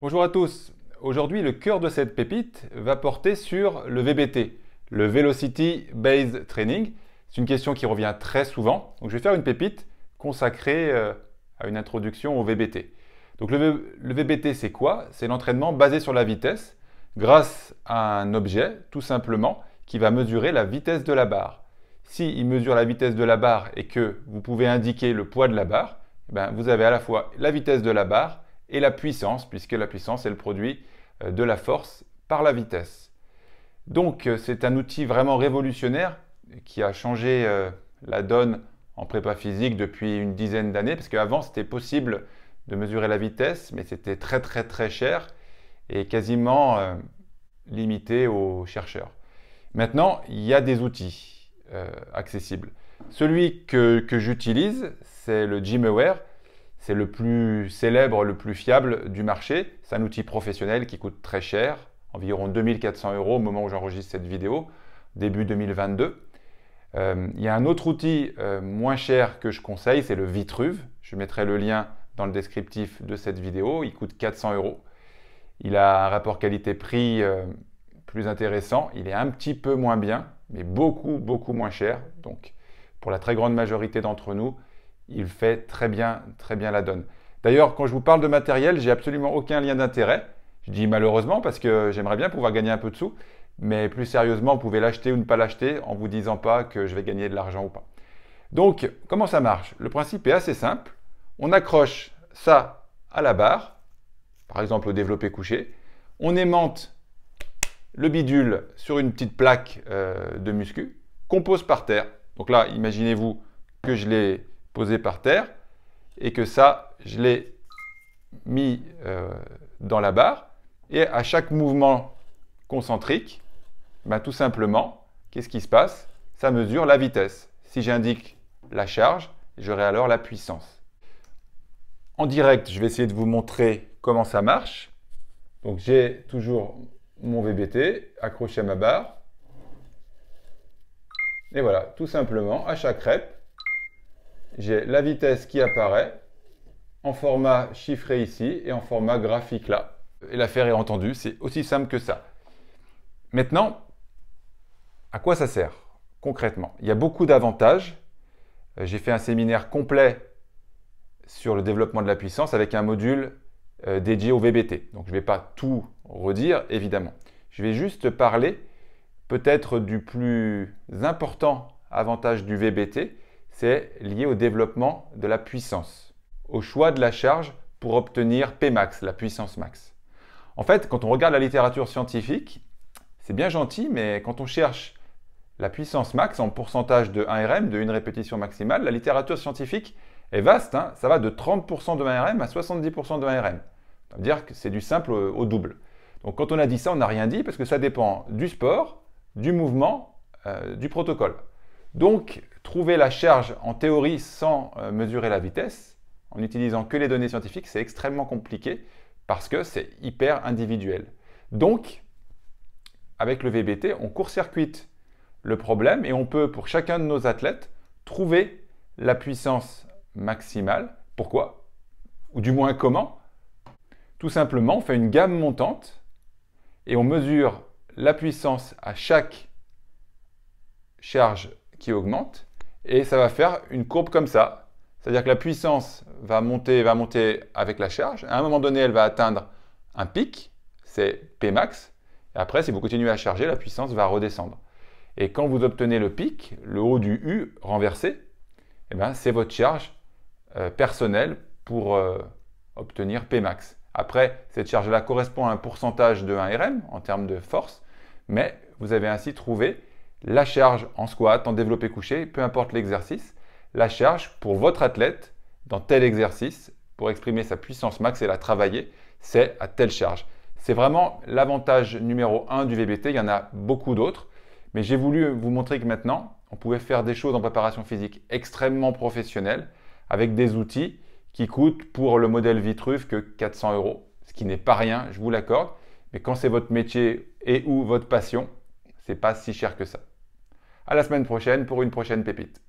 Bonjour à tous. Aujourd'hui, le cœur de cette pépite va porter sur le VBT, le Velocity Based Training. C'est une question qui revient très souvent. Donc, je vais faire une pépite consacrée euh, à une introduction au VBT. Donc, le, VBT, c'est quoi C'est l'entraînement basé sur la vitesse grâce à un objet, tout simplement, qui va mesurer la vitesse de la barre. S'il mesure la vitesse de la barre et que vous pouvez indiquer le poids de la barre, eh ben, vous avez à la fois la vitesse de la barre et la puissance, puisque la puissance est le produit euh, de la force par la vitesse. Donc euh, c'est un outil vraiment révolutionnaire qui a changé euh, la donne en prépa physique depuis une dizaine d'années, parce qu'avant c'était possible de mesurer la vitesse, mais c'était très très très cher et quasiment limité aux chercheurs. Maintenant, il y a des outils accessibles. Celui que, que j'utilise, c'est le GymAware, c'est le plus célèbre, le plus fiable du marché. C'est un outil professionnel qui coûte très cher, environ 2400 euros au moment où j'enregistre cette vidéo, début 2022. Euh, il y a un autre outil euh, moins cher que je conseille, c'est le Vitruve. Je mettrai le lien dans le descriptif de cette vidéo. Il coûte 400 euros. Il a un rapport qualité-prix euh, plus intéressant. Il est un petit peu moins bien, mais beaucoup, beaucoup moins cher. Donc, pour la très grande majorité d'entre nous, il fait très bien, très bien la donne. D'ailleurs, quand je vous parle de matériel, j'ai absolument aucun lien d'intérêt. Je dis malheureusement parce que j'aimerais bien pouvoir gagner un peu de sous, mais plus sérieusement, vous pouvez l'acheter ou ne pas l'acheter en vous disant pas que je vais gagner de l'argent ou pas. Donc, comment ça marche Le principe est assez simple. On accroche ça à la barre, par exemple au développé couché. On aimante le bidule sur une petite plaque euh, de muscu qu'on pose par terre. Donc là, imaginez-vous que je l'ai posé par terre et que ça, je l'ai mis euh, dans la barre. Et à chaque mouvement concentrique, ben, tout simplement, qu'est-ce qui se passe Ça mesure la vitesse. Si j'indique la charge, j'aurai alors la puissance. En direct, je vais essayer de vous montrer comment ça marche. Donc j'ai toujours mon VBT accroché à ma barre. Et voilà, tout simplement, à chaque rep, j'ai la vitesse qui apparaît en format chiffré ici et en format graphique là. Et l'affaire est entendue, c'est aussi simple que ça. Maintenant, à quoi ça sert concrètement Il y a beaucoup d'avantages. Euh, j'ai fait un séminaire complet sur le développement de la puissance avec un module euh, dédié au VBT. Donc je ne vais pas tout redire, évidemment. Je vais juste parler peut-être du plus important avantage du VBT, c'est lié au développement de la puissance, au choix de la charge pour obtenir Pmax, la puissance max. En fait, quand on regarde la littérature scientifique, c'est bien gentil, mais quand on cherche la puissance max en pourcentage de 1 RM, de une répétition maximale, la littérature scientifique est vaste, hein. ça va de 30% de 1 RM à 70% de 1 RM. Ça veut dire que c'est du simple au double. Donc quand on a dit ça, on n'a rien dit parce que ça dépend du sport, du mouvement, euh, du protocole. Donc, trouver la charge en théorie sans euh, mesurer la vitesse, en utilisant que les données scientifiques, c'est extrêmement compliqué parce que c'est hyper individuel. Donc, avec le VBT, on court-circuite le problème et on peut, pour chacun de nos athlètes, trouver la puissance maximale. Pourquoi Ou du moins comment Tout simplement, on fait une gamme montante et on mesure la puissance à chaque charge qui augmente et ça va faire une courbe comme ça. C'est-à-dire que la puissance va monter, va monter avec la charge. À un moment donné, elle va atteindre un pic, c'est Pmax. Et après, si vous continuez à charger, la puissance va redescendre. Et quand vous obtenez le pic, le haut du U renversé, eh ben, c'est votre charge euh, personnelle pour euh, obtenir Pmax. Après, cette charge-là correspond à un pourcentage de 1 RM en termes de force, mais vous avez ainsi trouvé la charge en squat, en développé couché, peu importe l'exercice, la charge pour votre athlète dans tel exercice, pour exprimer sa puissance max et la travailler, c'est à telle charge. C'est vraiment l'avantage numéro 1 du VBT, il y en a beaucoup d'autres, mais j'ai voulu vous montrer que maintenant, on pouvait faire des choses en préparation physique extrêmement professionnelles avec des outils qui coûtent pour le modèle Vitruve que 400 euros, ce qui n'est pas rien, je vous l'accorde, mais quand c'est votre métier et ou votre passion, c'est pas si cher que ça. À la semaine prochaine pour une prochaine pépite.